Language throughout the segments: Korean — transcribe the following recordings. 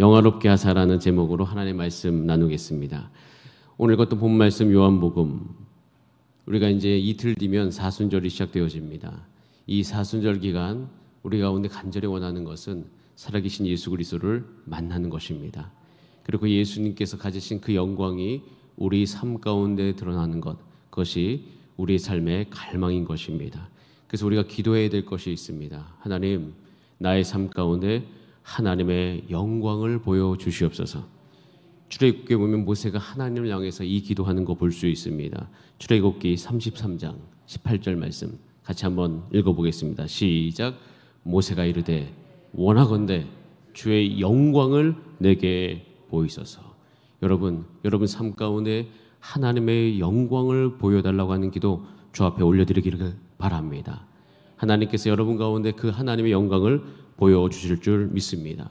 영화롭게 하사라는 제목으로 하나님의 말씀 나누겠습니다. 오늘 것도 본 말씀 요한복음 우리가 이제 이틀 뒤면 사순절이 시작되어집니다. 이 사순절 기간 우리 가운데 간절히 원하는 것은 살아계신 예수 그리스도를 만나는 것입니다. 그리고 예수님께서 가지신 그 영광이 우리 삶 가운데 드러나는 것 그것이 우리 삶의 갈망인 것입니다. 그래서 우리가 기도해야 될 것이 있습니다. 하나님 나의 삶 가운데 하나님의 영광을 보여 주시옵소서. 출애굽기 보면 모세가 하나님을 향해서 이 기도하는 거 볼 수 있습니다. 출애굽기 33장 18절 말씀 같이 한번 읽어보겠습니다. 시작. 모세가 이르되 원하건대 주의 영광을 내게 보이소서. 여러분, 여러분 삶 가운데 하나님의 영광을 보여달라고 하는 기도 주 앞에 올려드리기를 바랍니다. 하나님께서 여러분 가운데 그 하나님의 영광을 보여주실 줄 믿습니다.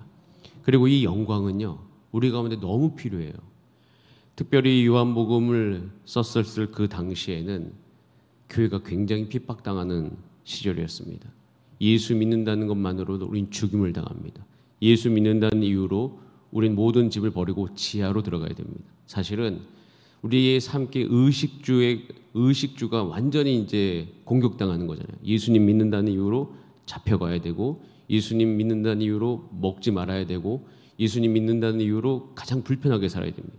그리고 이 영광은요, 우리 가운데 너무 필요해요. 특별히 요한복음을 썼을 었그 당시에는 교회가 굉장히 핍박당하는 시절이었습니다. 예수 믿는다는 것만으로도 우린 죽임을 당합니다. 예수 믿는다는 이유로 우린 모든 집을 버리고 지하로 들어가야 됩니다. 사실은 우리의 삶께 의식주의 의식주가 완전히 이제 공격당하는 거잖아요. 예수님 믿는다는 이유로 잡혀가야 되고 예수님 믿는다는 이유로 먹지 말아야 되고 예수님 믿는다는 이유로 가장 불편하게 살아야 됩니다.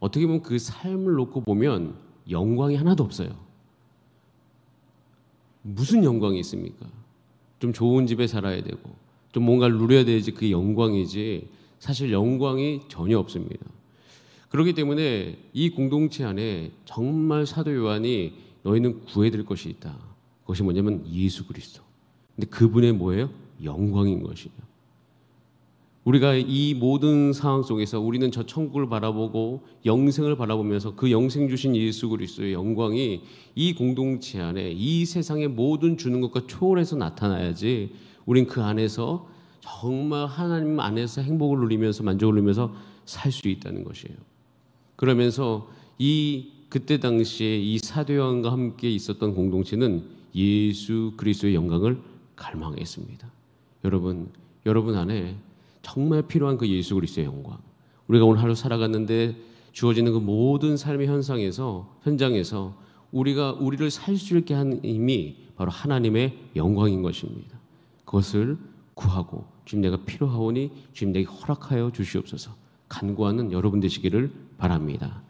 어떻게 보면 그 삶을 놓고 보면 영광이 하나도 없어요. 무슨 영광이 있습니까? 좀 좋은 집에 살아야 되고 좀 뭔가를 누려야 되지 그 영광이지 사실 영광이 전혀 없습니다. 그렇기 때문에 이 공동체 안에 정말 사도 요한이 너희는 구해야 될 것이 있다. 그것이 뭐냐면 예수 그리스도. 근데 그분의 뭐예요? 영광인 것이에 우리가 이 모든 상황 속에서 우리는 저 천국을 바라보고 영생을 바라보면서 그 영생 주신 예수 그리스도의 영광이 이 공동체 안에 이 세상의 모든 주는 것과 초월해서 나타나야지 우린 그 안에서 정말 하나님 안에서 행복을 누리면서 만족을 누리면서 살 수 있다는 것이에요. 그러면서 이 그때 당시에 이사도요과 함께 있었던 공동체는 예수 그리스도의 영광을 갈망했습니다. 여러분, 여러분 안에 정말 필요한 그 예수 그리스도의 영광. 우리가 오늘 하루 살아갔는데 주어지는 그 모든 삶의 현상에서 현장에서 우리가 우리를 살 수 있게 한 힘이 바로 하나님의 영광인 것입니다. 그것을 구하고 주님 내가 필요하오니 주님 내게 허락하여 주시옵소서. 간구하는 여러분 되시기를 바랍니다.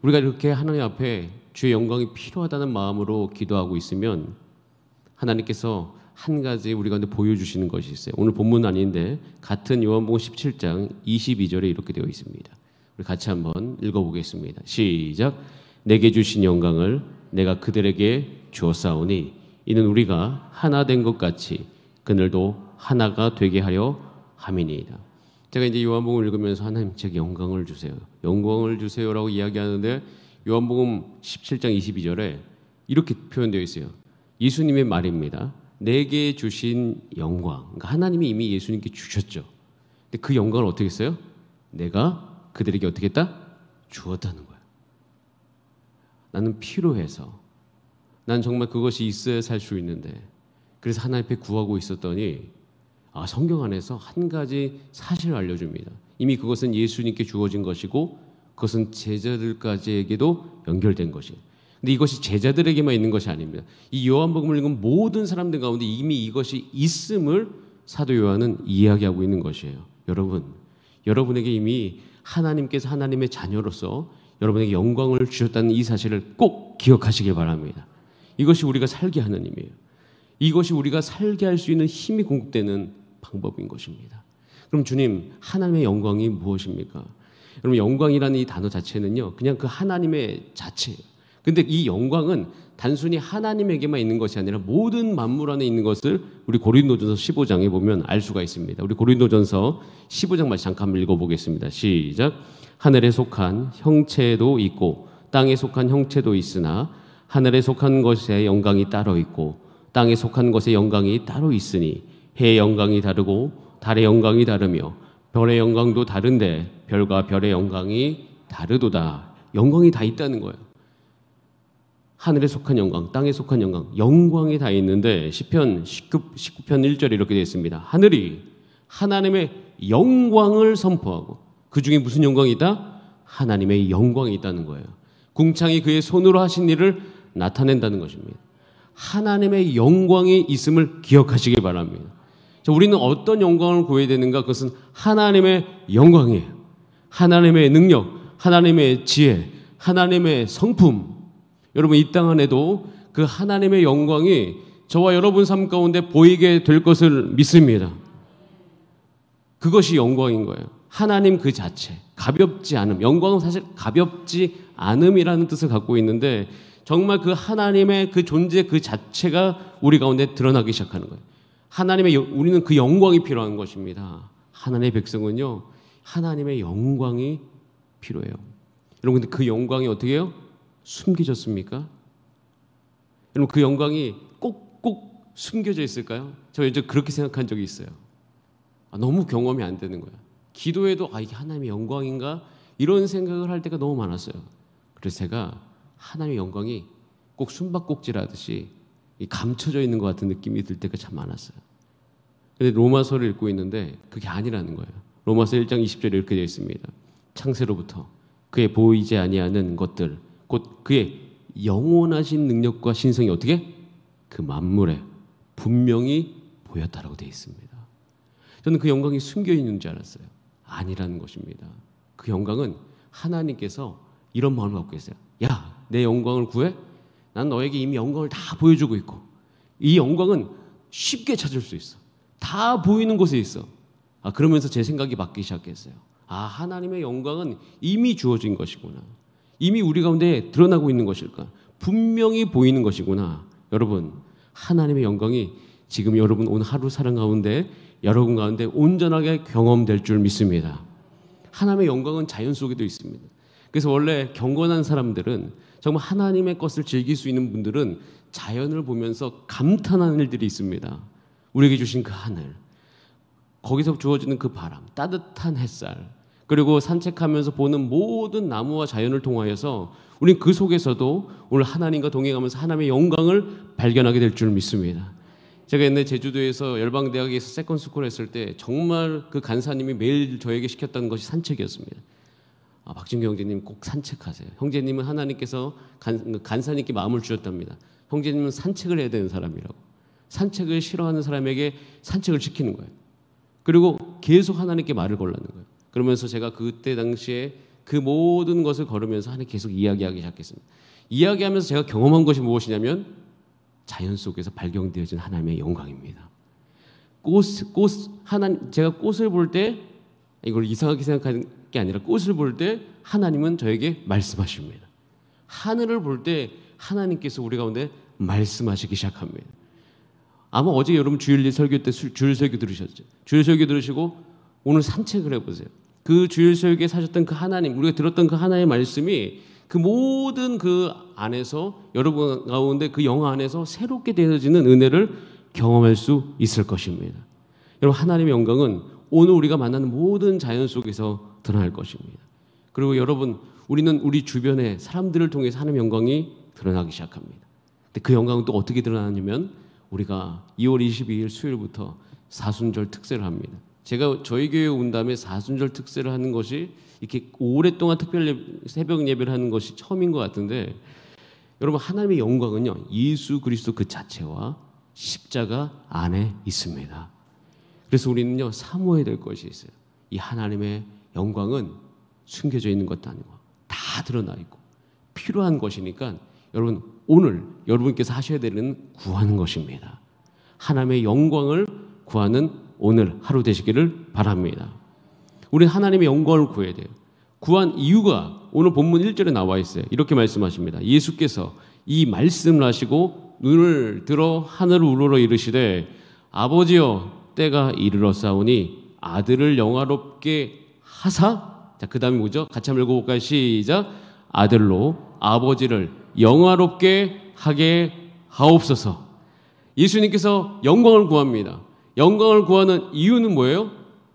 우리가 이렇게 하나님 앞에 주의 영광이 필요하다는 마음으로 기도하고 있으면 하나님께서 한 가지 우리 가 보여주시는 것이 있어요. 오늘 본문 아닌데 같은 요한복음 17장 22절에 이렇게 되어 있습니다. 우리 같이 한번 읽어보겠습니다. 시작. 내게 주신 영광을 내가 그들에게 주었사오니 이는 우리가 하나 된 것 같이 그늘도 하나가 되게 하려 함이니이다. 제가 이제 요한복음 읽으면서 하나님 제게 영광을 주세요. 영광을 주세요라고 이야기하는데 요한복음 17장 22절에 이렇게 표현되어 있어요. 예수님의 말입니다. 내게 주신 영광. 그러니까 하나님이 이미 예수님께 주셨죠. 근데 그 영광을 어떻게 했어요? 내가 그들에게 어떻게 했다? 주었다는 거야. 나는 필요해서. 난 정말 그것이 있어야 살 수 있는데. 그래서 하나님 앞에 구하고 있었더니 아, 성경 안에서 한 가지 사실을 알려줍니다. 이미 그것은 예수님께 주어진 것이고 그것은 제자들까지에게도 연결된 것이에요. 근데 이것이 제자들에게만 있는 것이 아닙니다. 이 요한복음을 읽은 모든 사람들 가운데 이미 이것이 있음을 사도 요한은 이야기하고 있는 것이에요. 여러분, 여러분에게 이미 하나님께서 하나님의 자녀로서 여러분에게 영광을 주셨다는 이 사실을 꼭 기억하시길 바랍니다. 이것이 우리가 살게 하는 힘이에요. 이것이 우리가 살게 할 수 있는 힘이 공급되는 방법인 것입니다. 그럼 주님, 하나님의 영광이 무엇입니까? 여러분, 영광이라는 이 단어 자체는요, 그냥 그 하나님의 자체예요. 근데 이 영광은 단순히 하나님에게만 있는 것이 아니라 모든 만물 안에 있는 것을 우리 고린도전서 15장에 보면 알 수가 있습니다. 우리 고린도전서 15장 말 잠깐 읽어보겠습니다. 시작. 하늘에 속한 형체도 있고 땅에 속한 형체도 있으나 하늘에 속한 것에 영광이 따로 있고 땅에 속한 것에 영광이 따로 있으니 해의 영광이 다르고 달의 영광이 다르며 별의 영광도 다른데 별과 별의 영광이 다르도다. 영광이 다 있다는 거예요. 하늘에 속한 영광, 땅에 속한 영광, 영광이 다 있는데 1 0편 19, 19편 1절 이렇게 되어 있습니다. 하늘이 하나님의 영광을 선포하고 그 중에 무슨 영광이 있다? 하나님의 영광이 있다는 거예요. 궁창이 그의 손으로 하신 일을 나타낸다는 것입니다. 하나님의 영광이 있음을 기억하시기 바랍니다. 자, 우리는 어떤 영광을 구해야 되는가? 그것은 하나님의 영광이에요. 하나님의 능력, 하나님의 지혜, 하나님의 성품, 여러분 이 땅 안에도 그 하나님의 영광이 저와 여러분 삶 가운데 보이게 될 것을 믿습니다. 그것이 영광인 거예요. 하나님 그 자체. 가볍지 않음. 영광은 사실 가볍지 않음이라는 뜻을 갖고 있는데 정말 그 하나님의 그 존재 그 자체가 우리 가운데 드러나기 시작하는 거예요. 하나님의 우리는 그 영광이 필요한 것입니다. 하나님의 백성은요. 하나님의 영광이 필요해요. 여러분 근데 그 영광이 어떻게 해요? 숨기셨습니까? 여러분 그 영광이 꼭꼭 숨겨져 있을까요? 저 예전 그렇게 생각한 적이 있어요. 아, 너무 경험이 안 되는 거야. 기도해도 아 이게 하나님의 영광인가 이런 생각을 할 때가 너무 많았어요. 그래서 제가 하나님의 영광이 꼭 숨바꼭질하듯이 감춰져 있는 것 같은 느낌이 들 때가 참 많았어요. 근데 로마서를 읽고 있는데 그게 아니라는 거예요. 로마서 1장 20절에 이렇게 되어 있습니다. 창세로부터 그의 보이지 아니하는 것들 곧 그의 영원하신 능력과 신성이 어떻게 그 만물에 분명히 보였다라고 되어 있습니다. 저는 그 영광이 숨겨 있는 줄 알았어요. 아니라는 것입니다. 그 영광은 하나님께서 이런 마음을 갖고 계세요. 야, 내 영광을 구해? 난 너에게 이미 영광을 다 보여주고 있고, 이 영광은 쉽게 찾을 수 있어. 다 보이는 곳에 있어. 아, 그러면서 제 생각이 바뀌기 시작했어요. 아, 하나님의 영광은 이미 주어진 것이구나. 이미 우리 가운데 드러나고 있는 것일까? 분명히 보이는 것이구나. 여러분, 하나님의 영광이 지금 여러분 오 하루 사랑 가운데 여러분 가운데 온전하게 경험될 줄 믿습니다. 하나님의 영광은 자연 속에도 있습니다. 그래서 원래 경건한 사람들은 정말 하나님의 것을 즐길 수 있는 분들은 자연을 보면서 감탄하는 일들이 있습니다. 우리에게 주신 그 하늘, 거기서 주어지는 그 바람, 따뜻한 햇살, 그리고 산책하면서 보는 모든 나무와 자연을 통하여서 우린 그 속에서도 오늘 하나님과 동행하면서 하나님의 영광을 발견하게 될 줄 믿습니다. 제가 옛날 제주도에서 열방대학에서 세컨스쿨 했을 때 정말 그 간사님이 매일 저에게 시켰던 것이 산책이었습니다. 아, 박준경 형제님 꼭 산책하세요. 형제님은 하나님께서 간, 간사님께 마음을 주셨답니다. 형제님은 산책을 해야 되는 사람이라고. 산책을 싫어하는 사람에게 산책을 시키는 거예요. 그리고 계속 하나님께 말을 걸라는 거예요. 그러면서 제가 그때 당시에 그 모든 것을 걸으면서 하나 계속 이야기하기 시작했습니다. 이야기하면서 제가 경험한 것이 무엇이냐면 자연 속에서 발견되어진 하나님의 영광입니다. 꽃, 꽃, 하나 제가 꽃을 볼 때 이걸 이상하게 생각하는 게 아니라 꽃을 볼 때 하나님은 저에게 말씀하십니다. 하늘을 볼 때 하나님께서 우리 가운데 말씀하시기 시작합니다. 아마 어제 여러분 주일 설교 때 주일 설교 들으셨죠? 주일 설교 들으시고 오늘 산책을 해보세요. 그 주일서역에 사셨던 그 하나님, 우리가 들었던 그 하나의 말씀이 그 모든 그 안에서 여러분 가운데 그 영화 안에서 새롭게 되어지는 은혜를 경험할 수 있을 것입니다. 여러분 하나님의 영광은 오늘 우리가 만나는 모든 자연 속에서 드러날 것입니다. 그리고 여러분 우리는 우리 주변의 사람들을 통해서 하나님의 영광이 드러나기 시작합니다. 근데 그 영광은 또 어떻게 드러나냐면 우리가 2월 22일 수요일부터 사순절 특세를 합니다. 제가 저희 교회 온 다음에 사순절 특세를 하는 것이 이렇게 오랫동안 특별 예 새벽 예배를 하는 것이 처음인 것 같은데 여러분 하나님의 영광은요 예수 그리스도 그 자체와 십자가 안에 있습니다. 그래서 우리는요 사모해야 될 것이 있어요. 이 하나님의 영광은 숨겨져 있는 것도 아니고 다 드러나 있고 필요한 것이니까 여러분 오늘 여러분께서 하셔야 되는 구하는 것입니다. 하나님의 영광을 구하는 오늘 하루 되시기를 바랍니다. 우리 하나님의 영광을 구해야 돼요. 구한 이유가 오늘 본문 1절에 나와 있어요. 이렇게 말씀하십니다. 예수께서 이 말씀을 하시고 눈을 들어 하늘 우러러 이르시되 아버지여 때가 이르렀사오니 아들을 영화롭게 하사 자, 그 다음에 뭐죠? 같이 한번 읽어볼까요? 시작. 아들로 아버지를 영화롭게 하게 하옵소서. 예수님께서 영광을 구합니다. 영광을 구하는 이유는 뭐예요?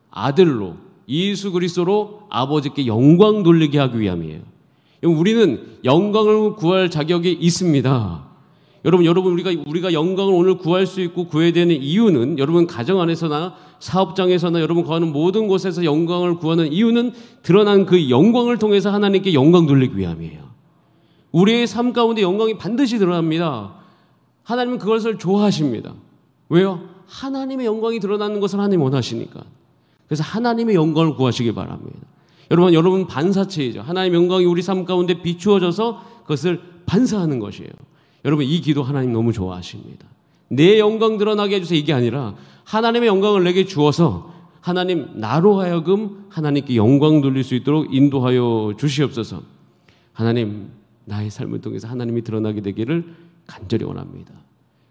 아들로 예수 그리스도로 아버지께 영광 돌리게 하기 위함이에요. 우리는 영광을 구할 자격이 있습니다. 여러분, 여러분 우리가 우리가 영광을 오늘 구할 수 있고 구해야 되는 이유는 여러분 가정 안에서나 사업장에서나 여러분 구하는 모든 곳에서 영광을 구하는 이유는 드러난 그 영광을 통해서 하나님께 영광 돌리기 위함이에요. 우리의 삶 가운데 영광이 반드시 드러납니다. 하나님은 그것을 좋아하십니다. 왜요? 하나님의 영광이 드러나는 것을 하나님 원하시니까. 그래서 하나님의 영광을 구하시기 바랍니다. 여러분, 여러분 반사체이죠. 하나님의 영광이 우리 삶 가운데 비추어져서 그것을 반사하는 것이에요. 여러분, 이 기도 하나님 너무 좋아하십니다. 내 영광 드러나게 해주세요. 이게 아니라 하나님의 영광을 내게 주어서 하나님 나로 하여금 하나님께 영광 돌릴 수 있도록 인도하여 주시옵소서. 하나님 나의 삶을 통해서 하나님이 드러나게 되기를 간절히 원합니다.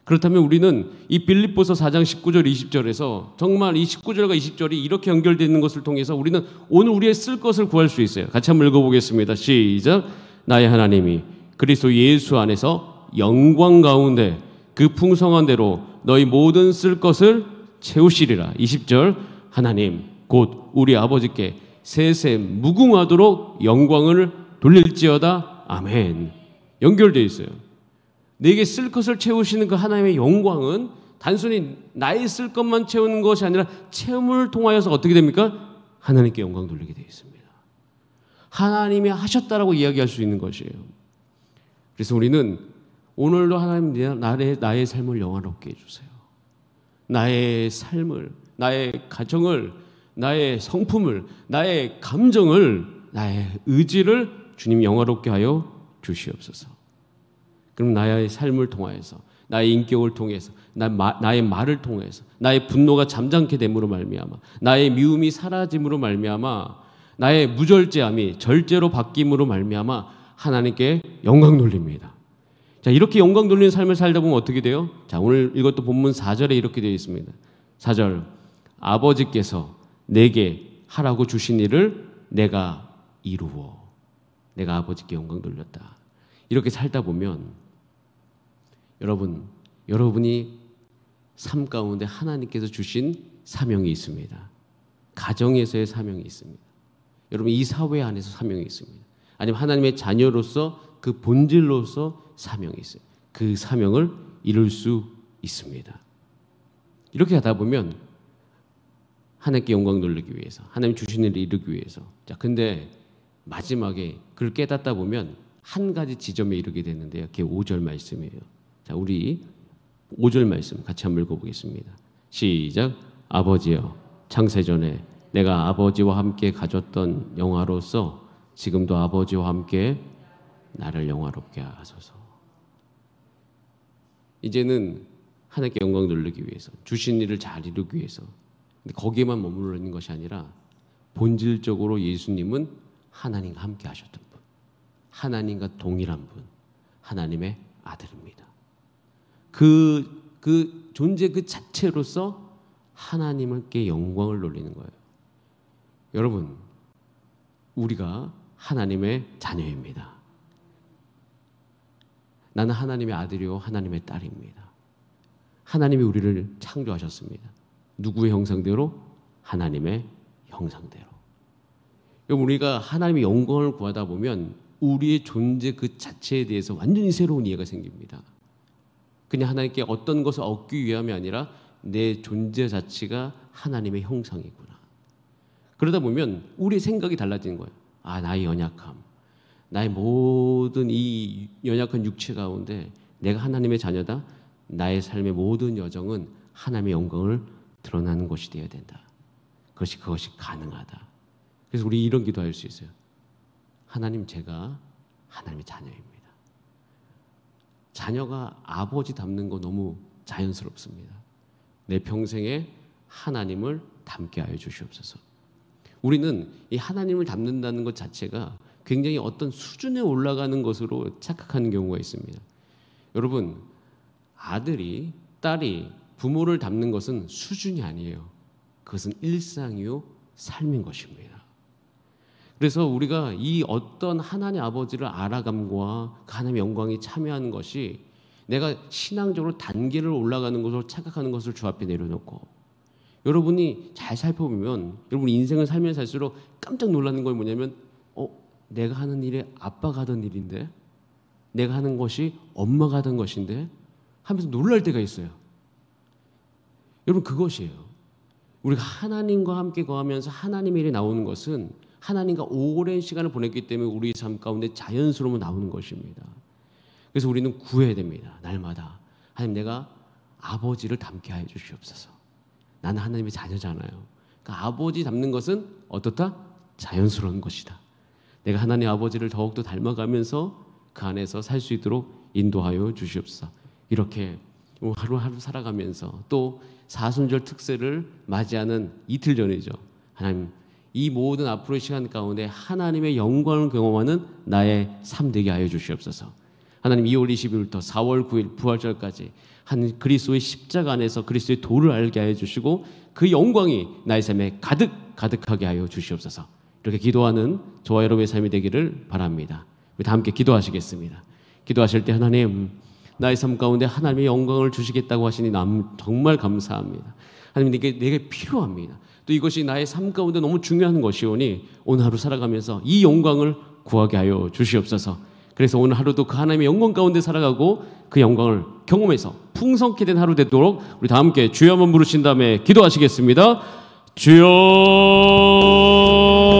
그렇다면 우리는 이 빌립보서 4장 19절 20절에서 정말 이 19절과 20절이 이렇게 연결되 있는 것을 통해서 우리는 오늘 우리의 쓸 것을 구할 수 있어요. 같이 한번 읽어보겠습니다. 시작. 나의 하나님이 그리스도 예수 안에서 영광 가운데 그 풍성한 대로 너희 모든 쓸 것을 채우시리라. 20절 하나님 곧 우리 아버지께 세세 무궁하도록 영광을 돌릴지어다. 아멘. 연결되어 있어요. 내게 쓸 것을 채우시는 그 하나님의 영광은 단순히 나의 쓸 것만 채우는 것이 아니라 채움을 통하여서 어떻게 됩니까? 하나님께 영광 돌리게 되어 있습니다. 하나님이 하셨다라고 이야기할 수 있는 것이에요. 그래서 우리는 오늘도 하나님 나의, 나의 삶을 영화롭게 해주세요. 나의 삶을, 나의 가정을, 나의 성품을, 나의 감정을, 나의 의지를 주님 영화롭게 하여 주시옵소서. 그럼 나의 삶을 통하여서 나의 인격을 통해서 나, 나의 말을 통해서 나의 분노가 잠잠케 됨으로 말미암아 나의 미움이 사라짐으로 말미암아 나의 무절제함이 절제로 바뀜으로 말미암아 하나님께 영광 돌립니다. 자, 이렇게 영광 돌리는 삶을 살다 보면 어떻게 돼요? 자, 오늘 이것도 본문 4절에 이렇게 되어 있습니다. 4절. 아버지께서 내게 하라고 주신 일을 내가 이루어. 내가 아버지께 영광 돌렸다. 이렇게 살다 보면 여러분, 여러분이 삶 가운데 하나님께서 주신 사명이 있습니다. 가정에서의 사명이 있습니다. 여러분, 이 사회 안에서 사명이 있습니다. 아니면 하나님의 자녀로서 그 본질로서 사명이 있어요. 그 사명을 이룰 수 있습니다. 이렇게 하다 보면 하나님께 영광 돌리기 위해서 하나님 주신 일을 이루기 위해서 자 근데 마지막에 그걸 깨닫다 보면 한 가지 지점에 이르게 되는데요. 그게 5절 말씀이에요. 자, 우리 5절 말씀 같이 한번 읽어보겠습니다. 시작. 아버지여, 창세전에 내가 아버지와 함께 가졌던 영화로서 지금도 아버지와 함께 나를 영화롭게 하소서. 이제는 하나님께 영광 돌리기 위해서 주신 일을 잘 이루기 위해서 근데 거기에만 머무르는 것이 아니라 본질적으로 예수님은 하나님과 함께 하셨던 분, 하나님과 동일한 분, 하나님의 아들입니다. 그, 그 존재 그 자체로서 하나님께 영광을 돌리는 거예요. 여러분, 우리가 하나님의 자녀입니다. 나는 하나님의 아들이요, 하나님의 딸입니다. 하나님이 우리를 창조하셨습니다. 누구의 형상대로? 하나님의 형상대로. 우리가 하나님의 영광을 구하다 보면 우리의 존재 그 자체에 대해서 완전히 새로운 이해가 생깁니다. 그냥 하나님께 어떤 것을 얻기 위함이 아니라 내 존재 자체가 하나님의 형상이구나. 그러다 보면 우리 생각이 달라지는 거예요. 아, 나의 연약함. 나의 모든 이 연약한 육체 가운데 내가 하나님의 자녀다. 나의 삶의 모든 여정은 하나님의 영광을 드러나는 것이 되어야 된다. 그것이 그것이 가능하다. 그래서 우리 이런 기도할 수 있어요. 하나님 제가 하나님의 자녀입니다. 자녀가 아버지 닮는 거 너무 자연스럽습니다. 내 평생에 하나님을 닮게 하여 주시옵소서. 우리는 이 하나님을 닮는다는 것 자체가 굉장히 어떤 수준에 올라가는 것으로 착각하는 경우가 있습니다. 여러분, 아들이, 딸이 부모를 닮는 것은 수준이 아니에요. 그것은 일상이요, 삶인 것입니다. 그래서 우리가 이 어떤 하나님 아버지를 알아감과 하나님 영광이 참여하는 것이 내가 신앙적으로 단계를 올라가는 것을 착각하는 것을 주 앞에 내려놓고 여러분이 잘 살펴보면 여러분 인생을 살면 살수록 깜짝 놀라는 건 뭐냐면 어 내가 하는 일에 아빠가 하던 일인데 내가 하는 것이 엄마가 하던 것인데 하면서 놀랄 때가 있어요. 여러분 그것이에요. 우리가 하나님과 함께 거하면서 하나님의 일이 나오는 것은 하나님과 오랜 시간을 보냈기 때문에 우리 삶 가운데 자연스러움은 나오는 것입니다. 그래서 우리는 구해야 됩니다. 날마다. 하나님 내가 아버지를 닮게 하여 주시옵소서. 나는 하나님의 자녀잖아요. 그러니까 아버지 닮는 것은 어떻다? 자연스러운 것이다. 내가 하나님 아버지를 더욱더 닮아가면서 그 안에서 살 수 있도록 인도하여 주시옵소서. 이렇게 뭐 하루하루 살아가면서 또 사순절 특세를 맞이하는 이틀 전이죠. 하나님 이 모든 앞으로의 시간 가운데 하나님의 영광을 경험하는 나의 삶 되게 하여 주시옵소서. 하나님 2월 20일부터 4월 9일 부활절까지 한 그리스도의 십자가 안에서 그리스도의 도를 알게 하여 주시고 그 영광이 나의 삶에 가득 가득하게 하여 주시옵소서. 이렇게 기도하는 저와 여러분의 삶이 되기를 바랍니다. 우리 다 함께 기도하시겠습니다. 기도하실 때 하나님 나의 삶 가운데 하나님의 영광을 주시겠다고 하시니 남 정말 감사합니다. 하나님 내게 내게 필요합니다. 또 이것이 나의 삶 가운데 너무 중요한 것이오니 오늘 하루 살아가면서 이 영광을 구하게 하여 주시옵소서. 그래서 오늘 하루도 그 하나님의 영광 가운데 살아가고 그 영광을 경험해서 풍성케 된 하루 되도록 우리 다 함께 주여 한번 부르신 다음에 기도하시겠습니다. 주여